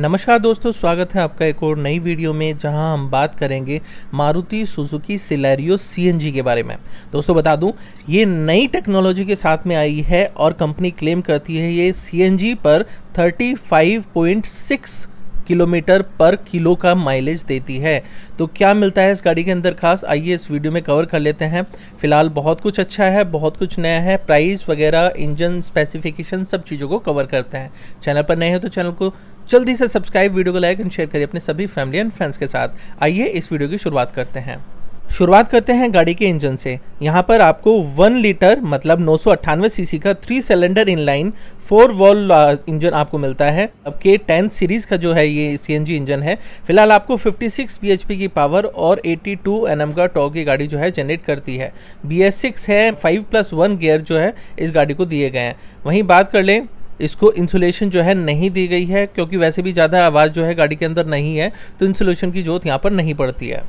नमस्कार दोस्तों स्वागत है आपका एक और नई वीडियो में जहां हम बात करेंगे मारुति सुजुकी सिलेरियो सीएनजी के बारे में दोस्तों बता दूं ये नई टेक्नोलॉजी के साथ में आई है और कंपनी क्लेम करती है ये सीएनजी पर 35.6 किलोमीटर पर किलो का माइलेज देती है तो क्या मिलता है इस गाड़ी के अंदर खास आइए इस वीडियो में कवर कर लेते हैं फिलहाल बहुत कुछ अच्छा है बहुत कुछ नया है प्राइस वगैरह इंजन स्पेसिफिकेशन सब चीज़ों को कवर करते हैं चैनल पर नए हो तो चैनल को जल्दी से सब्सक्राइब वीडियो को लाइक एंड शेयर करिए अपने सभी फैमिली एंड फ्रेंड्स के साथ आइए इस वीडियो की शुरुआत करते हैं शुरुआत करते हैं गाड़ी के इंजन से यहाँ पर आपको वन लीटर मतलब नौ सीसी का three cylinder inline four valve engine आपको मिलता है अब के टेन सीरीज का जो है ये सी इंजन है फिलहाल आपको 56 सिक्स की पावर और 82 टू का टॉक की गाड़ी जो है जनरेट करती है बी है 5 प्लस वन गेयर जो है इस गाड़ी को दिए गए हैं वहीं बात कर लें इसको इंसुलेशन जो है नहीं दी गई है क्योंकि वैसे भी ज़्यादा आवाज़ जो है गाड़ी के अंदर नहीं है तो इंसुलेशन की ज़रूरत यहाँ पर नहीं पड़ती है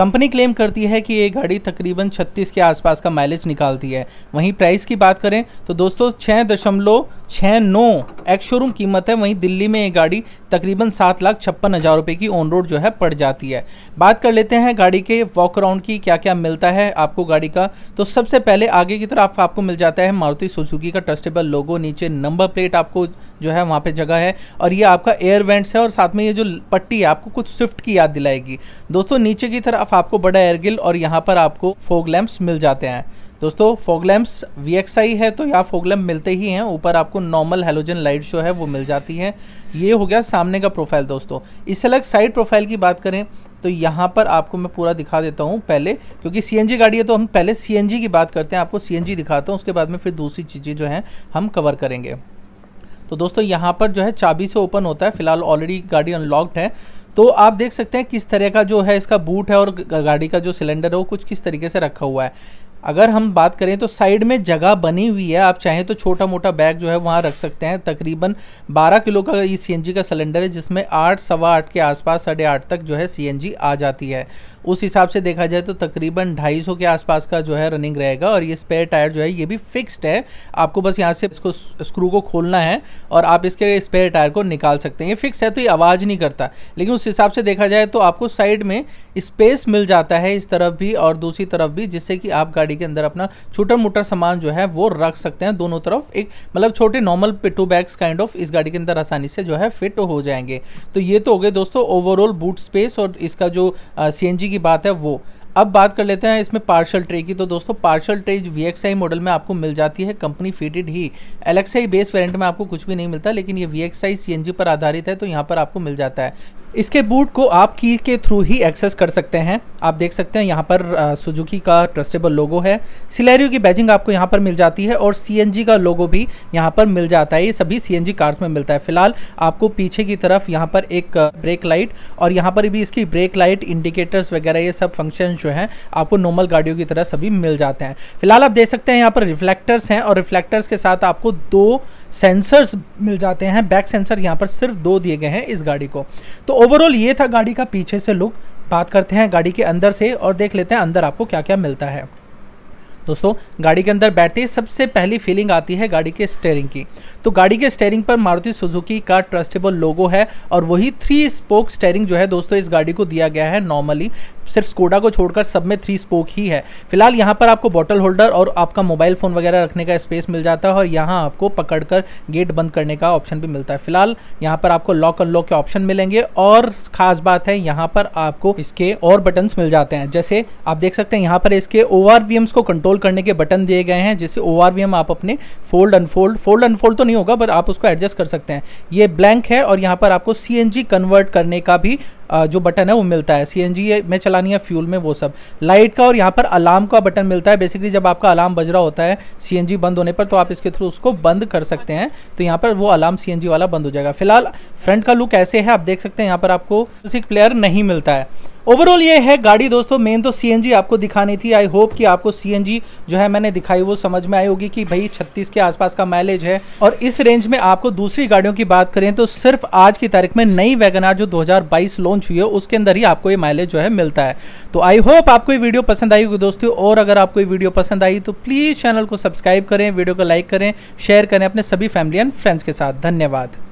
कंपनी क्लेम करती है कि ये गाड़ी तकरीबन 36 के आसपास का माइलेज निकालती है वहीं प्राइस की बात करें तो दोस्तों छः दशमलव छः नौ एक्स शोरूम कीमत है वहीं दिल्ली में ये गाड़ी तकरीबन सात लाख छप्पन हज़ार रुपये की ऑन रोड जो है पड़ जाती है बात कर लेते हैं गाड़ी के वॉक अराउंड की क्या क्या मिलता है आपको गाड़ी का तो सबसे पहले आगे की तरफ आपको मिल जाता है मारुति सुजुकी का ट्रस्टेबल लोगो नीचे नंबर प्लेट आपको जो है वहाँ पर जगह है और ये आपका एयर वेंट्स है और साथ में ये जो पट्टी है आपको कुछ स्विफ्ट की याद दिलाएगी दोस्तों नीचे की तरफ तरफ आपको बड़ा एयरगिल और यहाँ पर आपको फोग लैम्प्स मिल जाते हैं दोस्तों फोग लैम्प्स वी है तो यहाँ फोग लैम्प मिलते ही हैं ऊपर आपको नॉर्मल हेलोजन लाइट जो है वो मिल जाती है ये हो गया सामने का प्रोफाइल दोस्तों इससे अलग साइड प्रोफाइल की बात करें तो यहाँ पर आपको मैं पूरा दिखा देता हूँ पहले क्योंकि सीएनजी गाड़ी है तो हम पहले सीएनजी की बात करते हैं आपको जी दिखाता हूँ उसके बाद में फिर दूसरी चीज़ें जो हैं हम कवर करेंगे तो दोस्तों यहाँ पर जो है चाबी से ओपन होता है फिलहाल ऑलरेडी गाड़ी अनलॉक्ड है तो आप देख सकते हैं किस तरह का जो है इसका बूट है और गाड़ी का जो सिलेंडर है वो कुछ किस तरीके से रखा हुआ है अगर हम बात करें तो साइड में जगह बनी हुई है आप चाहें तो छोटा मोटा बैग जो है वहाँ रख सकते हैं तकरीबन 12 किलो का ये सीएनजी का सिलेंडर है जिसमें आठ सवा आठ के आसपास साढ़े आठ तक जो है सीएनजी आ जाती है उस हिसाब से देखा जाए तो तकरीबन 250 के आसपास का जो है रनिंग रहेगा और ये स्पेयर टायर जो है ये भी फिक्स्ड है आपको बस यहाँ से इसको स्क्रू को खोलना है और आप इसके स्पेयर टायर को निकाल सकते हैं ये फिक्स है तो ये आवाज़ नहीं करता लेकिन उस हिसाब से देखा जाए तो आपको साइड में स्पेस मिल जाता है इस तरफ भी और दूसरी तरफ भी जिससे कि आप गाड़ी के अंदर अपना छोटा मोटा सामान जो है वो रख सकते हैं दोनों तरफ एक मतलब छोटे नॉर्मल पिटो बैग्स काइंड ऑफ इस गाड़ी के अंदर आसानी से जो है फिट हो जाएंगे तो ये तो हो गए दोस्तों ओवरऑल बूट स्पेस और इसका जो सी एन जी की बात है वो अब बात कर लेते हैं इसमें पार्शल ट्रे की तो दोस्तों parcel tray V X I model में आपको मिल जाती है कंपनी फिटेड ही एलेक्साई बेस वेरिएंट में आपको कुछ भी नहीं मिलता लेकिन ये V X I C N G पर आधारित है तो यहाँ पर आपको मिल जाता है इसके बूट को आप की के थ्रू ही एक्सेस कर सकते हैं आप देख सकते हैं यहाँ पर सुजुकी का ट्रस्टेबल लोगो है सिलेरियो की बैजिंग आपको यहाँ पर मिल जाती है और सी का लोगो भी यहाँ पर मिल जाता है ये सभी सीएनजी कार्स में मिलता है फिलहाल आपको पीछे की तरफ यहाँ पर एक ब्रेक लाइट और यहाँ पर भी इसकी ब्रेक लाइट इंडिकेटर्स वगैरह ये सब फंक्शन जो हैं आपको नॉर्मल गाड़ियों की तरह सभी मिल जाते हैं फिलहाल आप देख सकते हैं यहाँ पर रिफ्लेक्टर्स हैं और रिफ्लेक्टर्स के साथ आपको दो सेंसर्स मिल जाते हैं बैक सेंसर यहाँ पर सिर्फ दो दिए गए हैं इस गाड़ी को तो ओवरऑल ये था गाड़ी का पीछे से लुक बात करते हैं गाड़ी के अंदर से और देख लेते हैं अंदर आपको क्या क्या मिलता है दोस्तों गाड़ी के अंदर बैठते ही सबसे पहली फीलिंग आती है गाड़ी के स्टेयरिंग की तो गाड़ी के स्टेयरिंग पर मारुति सुजुकी का ट्रस्टेबल लोगो है और वही थ्री स्पोक स्टेयरिंग जो है दोस्तों इस गाड़ी को दिया गया है नॉर्मली सिर्फ स्कोडा को छोड़कर सब में थ्री स्पोक ही है फिलहाल यहाँ पर आपको बॉटल होल्डर और आपका मोबाइल फ़ोन वगैरह रखने का स्पेस मिल जाता है और यहाँ आपको पकड़कर गेट बंद करने का ऑप्शन भी मिलता है फिलहाल यहाँ पर आपको लॉक अनलॉक के ऑप्शन मिलेंगे और ख़ास बात है यहाँ पर आपको इसके और बटन्स मिल जाते हैं जैसे आप देख सकते हैं यहाँ पर इसके ओवर को कंट्रोल कंट्रोल करने के बटन दिए गए हैं जैसे ओ आप अपने फोल्ड अनफोल्ड फोल्ड अनफोल्ड तो नहीं होगा बट आप उसको एडजस्ट कर सकते हैं ये ब्लैंक है और यहाँ पर आपको सी कन्वर्ट करने का भी जो बटन है वो मिलता है सी एन जी में चलानी है फ्यूल में वो सब लाइट का और यहाँ पर अलार्म का बटन मिलता है बेसिकली जब आपका अलार्म बज रहा होता है सी बंद होने पर तो आप इसके थ्रू उसको बंद कर सकते हैं तो यहाँ पर वो अलार्म सी वाला बंद हो जाएगा फिलहाल फ्रंट का लुक ऐसे है आप देख सकते हैं यहाँ पर आपको म्यूजिक प्लेयर नहीं मिलता है ओवरऑल ये है गाड़ी दोस्तों मेन तो सी आपको दिखानी थी आई होप कि आपको सी जो है मैंने दिखाई वो समझ में आई होगी कि भाई 36 के आसपास का माइलेज है और इस रेंज में आपको दूसरी गाड़ियों की बात करें तो सिर्फ आज की तारीख में नई वैगनार जो 2022 लॉन्च हुई है उसके अंदर ही आपको ये माइलेज जो है मिलता है तो आई होप आपको ये वीडियो पसंद आई होगी दोस्तों और अगर आपको ये वीडियो पसंद आई तो प्लीज़ चैनल को सब्सक्राइब करें वीडियो को लाइक करें शेयर करें अपने सभी फैमिली एंड फ्रेंड्स के साथ धन्यवाद